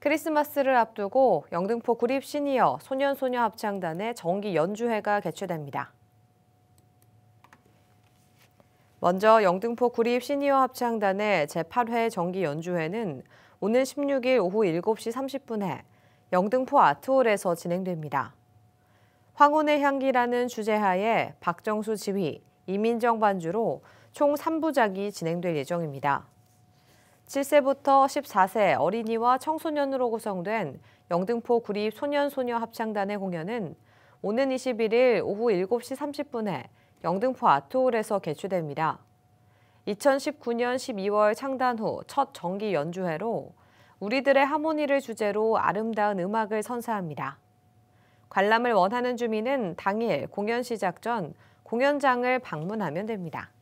크리스마스를 앞두고 영등포 구립 시니어 소년소녀 합창단의 정기 연주회가 개최됩니다. 먼저 영등포 구립 시니어 합창단의 제8회 정기 연주회는 오는 16일 오후 7시 30분에 영등포 아트홀에서 진행됩니다. 황혼의 향기라는 주제하에 박정수 지휘, 이민정 반주로 총 3부작이 진행될 예정입니다. 7세부터 14세 어린이와 청소년으로 구성된 영등포 구립 소년소녀 합창단의 공연은 오는 21일 오후 7시 30분에 영등포 아트홀에서 개최됩니다. 2019년 12월 창단 후 첫 정기 연주회로 우리들의 하모니를 주제로 아름다운 음악을 선사합니다. 관람을 원하는 주민은 당일 공연 시작 전 공연장을 방문하면 됩니다.